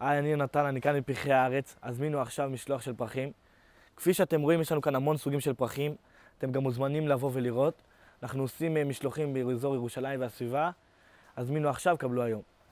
היי, אני נתן, אני כאן מפרחי הארץ, הזמינו עכשיו משלוח של פרחים. כפי שאתם רואים, יש לנו כאן המון סוגים של פרחים, אתם גם מוזמנים לבוא ולראות. אנחנו עושים אה, משלוחים באזור ירושלים והסביבה, הזמינו עכשיו, קבלו היום.